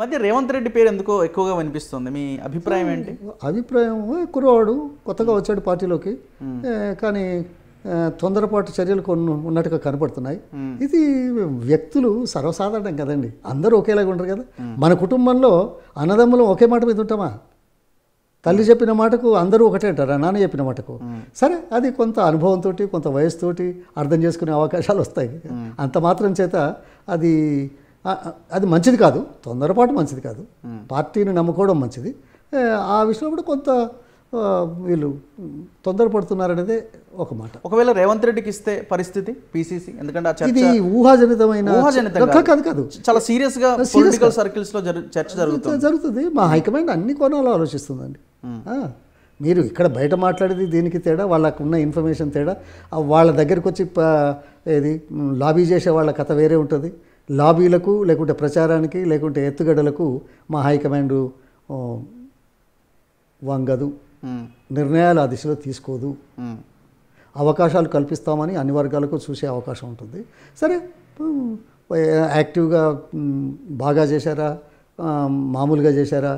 మధ్య రేవంత్ రెడ్డి పేరు ఎందుకో ఎక్కువగా వినిపిస్తుంది మీ అభిప్రాయం ఏంటి అభిప్రాయం కురవాడు కొత్తగా వచ్చాడు పార్టీలోకి కానీ తొందరపాటు చర్యలు కొన్ని ఉన్నట్టుగా కనపడుతున్నాయి ఇది వ్యక్తులు సర్వసాధారణం కదండి అందరూ ఒకేలాగా ఉంటారు కదా మన కుటుంబంలో అన్నదమ్ములం ఒకే మాట మీద ఉంటామా తల్లి చెప్పిన మాటకు అందరూ ఒకటే అంటారు నాన్న చెప్పిన మాటకు సరే అది కొంత అనుభవంతో కొంత వయసుతోటి అర్థం చేసుకునే అవకాశాలు వస్తాయి అంత మాత్రం చేత అది అది మంచిది కాదు తొందరపాటు మంచిది కాదు పార్టీని నమ్ముకోవడం మంచిది ఆ విషయంలో కూడా కొంత వీళ్ళు తొందరపడుతున్నారనేదే ఒక మాట ఒకవేళ రేవంత్ రెడ్డికి ఇస్తే పరిస్థితి పిసిసి ఎందుకంటే ఇది ఊహాజనితమైన కాదు కాదు చాలా సీరియస్గా సీరియస్గా పొలిటికల్ సర్కిల్స్ లో చర్చ జరుగుతుంది జరుగుతుంది మా హైకమాండ్ అన్ని కోణాలు ఆలోచిస్తుందండి మీరు ఇక్కడ బయట మాట్లాడేది దీనికి తేడా వాళ్ళకు ఉన్న ఇన్ఫర్మేషన్ తేడా వాళ్ళ దగ్గరకు వచ్చి ఇది లాబీ చేసే వాళ్ళ కథ వేరే ఉంటుంది లాబీలకు లేకుంటే ప్రచారానికి లేకుంటే ఎత్తుగడలకు మా హైకమాండ్ వంగదు నిర్ణయాలు ఆ దిశలో తీసుకోదు అవకాశాలు కల్పిస్తామని అన్ని వర్గాలకు చూసే అవకాశం ఉంటుంది సరే యాక్టివ్గా బాగా చేశారా మామూలుగా చేశారా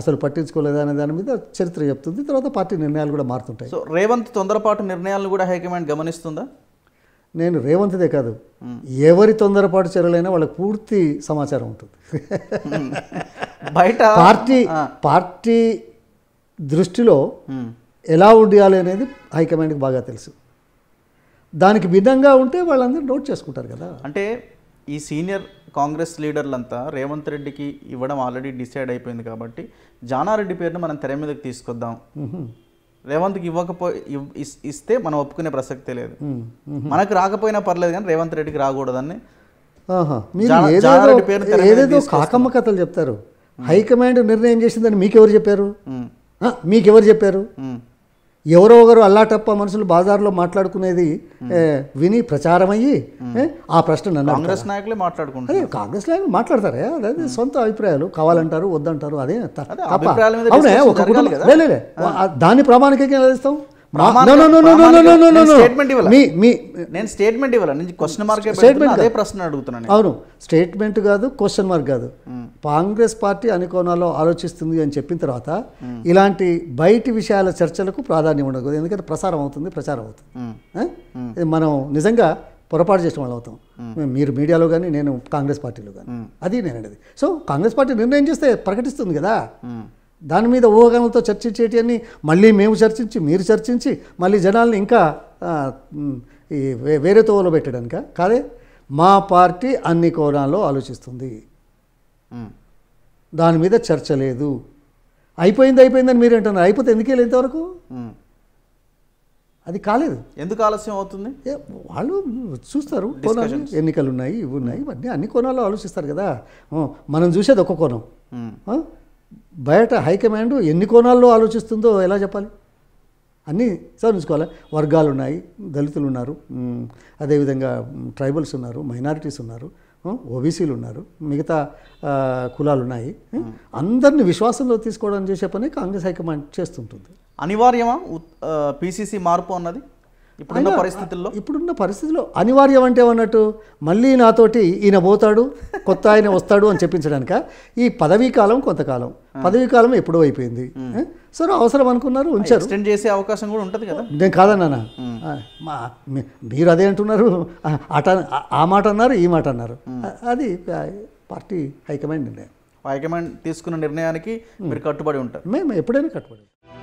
అసలు పట్టించుకోలేదా అనే దాని మీద చరిత్ర చెప్తుంది తర్వాత పార్టీ నిర్ణయాలు కూడా మారుతుంటాయి సో రేవంత్ తొందరపాటు నిర్ణయాలను కూడా హైకమాండ్ గమనిస్తుందా నేను రేవంత్దే కాదు ఎవరి తొందరపాటు చర్యలైనా వాళ్ళకి పూర్తి సమాచారం ఉంటుంది బయట పార్టీ పార్టీ దృష్టిలో ఎలా ఉండాలి అనేది హైకమాండ్కి బాగా తెలుసు దానికి భిన్నంగా ఉంటే వాళ్ళందరూ నోట్ చేసుకుంటారు కదా అంటే ఈ సీనియర్ కాంగ్రెస్ లీడర్లంతా రేవంత్ రెడ్డికి ఇవ్వడం ఆల్రెడీ డిసైడ్ అయిపోయింది కాబట్టి జానారెడ్డి పేరును మనం తెర మీదకి తీసుకొద్దాం రేవంత్కి ఇవ్వకపో ఇస్తే మనం ఒప్పుకునే ప్రసక్తే లేదు మనకు రాకపోయినా పర్లేదు కానీ రేవంత్ రెడ్డికి రాకూడదని ఏదేదో కాకమ్మ కథలు చెప్తారు హైకమాండ్ నిర్ణయం చేసిందని మీకెవరు చెప్పారు మీకెవరు చెప్పారు ఎవరో ఒకరు అల్లాటప్ప మనుషులు బాజార్లో మాట్లాడుకునేది hmm. విని ప్రచారమయ్యి hmm. ఆ ప్రశ్న నన్ను కాంగ్రెస్ నాయకులే మాట్లాడుకుంటారు అదే కాంగ్రెస్ నాయకులు మాట్లాడతారే అదే hmm. సొంత అభిప్రాయాలు కావాలంటారు వద్దంటారు అదే తప్ప అవునే ఒక కుటుంబం ప్రామాణికంగా స్టేట్మెంట్ క్వశ్చన్ స్టేట్మెంట్ ప్రశ్న అడుగుతున్నాను అవును స్టేట్మెంట్ కాదు క్వశ్చన్ మార్క్ కాదు hmm. కాంగ్రెస్ పార్టీ అన్ని కోణాల్లో ఆలోచిస్తుంది అని చెప్పిన తర్వాత hmm. ఇలాంటి బయటి విషయాల చర్చలకు ప్రాధాన్యం ఉండదు ఎందుకంటే ప్రసారం అవుతుంది ప్రచారం అవుతుంది hmm. మనం నిజంగా పొరపాటు చేసిన వాళ్ళు అవుతాం మీరు మీడియాలో కానీ నేను కాంగ్రెస్ పార్టీలో కానీ అది నేను అనేది సో కాంగ్రెస్ పార్టీ నిర్ణయం చేస్తే ప్రకటిస్తుంది కదా దాని మీద ఊహగనలతో చర్చించేటివన్నీ మళ్ళీ మేము చర్చించి మీరు చర్చించి మళ్ళీ జనాల్ని ఇంకా ఈ వేరే తోవలో పెట్టడానిక కాదే మా పార్టీ అన్ని కోణాల్లో ఆలోచిస్తుంది దాని మీద చర్చ లేదు అయిపోయింది అయిపోయిందని మీరు అంటున్నారు అయిపోతే ఎందుకే లేదు ఇంతవరకు అది కాలేదు ఎందుకు ఆలస్యం అవుతుంది వాళ్ళు చూస్తారు కోణాలు ఎన్నికలు ఉన్నాయి ఇవి ఉన్నాయి ఇవన్నీ అన్ని కోణాల్లో ఆలోచిస్తారు కదా మనం చూసేది ఒక కోణం బయట హైకమాండ్ ఎన్ని కోణాల్లో ఆలోచిస్తుందో ఎలా చెప్పాలి అన్నీ చదువుకోవాలి వర్గాలు ఉన్నాయి దళితులు ఉన్నారు అదేవిధంగా ట్రైబల్స్ ఉన్నారు మైనారిటీస్ ఉన్నారు ఓబీసీలు ఉన్నారు మిగతా కులాలు ఉన్నాయి అందరిని విశ్వాసంలో తీసుకోవడం చేసే పని కాంగ్రెస్ హైకమాండ్ చేస్తుంటుంది అనివార్యమా పీసీసీ మార్పు అన్నది ఇప్పుడున్న పరిస్థితుల్లో ఇప్పుడున్న పరిస్థితుల్లో అనివార్యం అంటే అన్నట్టు మళ్ళీ నాతోటి ఈయన పోతాడు కొత్త ఆయన వస్తాడు అని చెప్పించడానిక ఈ పదవీ కాలం కొంతకాలం పదవీ కాలం ఎప్పుడో అయిపోయింది సో అవసరం అనుకున్నారు ఉంచారు ఎక్స్టెండ్ చేసే అవకాశం కూడా ఉంటుంది కదా నేను కాదన్నా మీరు అదే అంటున్నారు అట ఆ మాట అన్నారు ఈ మాట అన్నారు అది పార్టీ హైకమాండ్ నిర్ణయం హైకమాండ్ తీసుకున్న నిర్ణయానికి మీరు కట్టుబడి ఉంటారు మేము ఎప్పుడైనా కట్టుబడి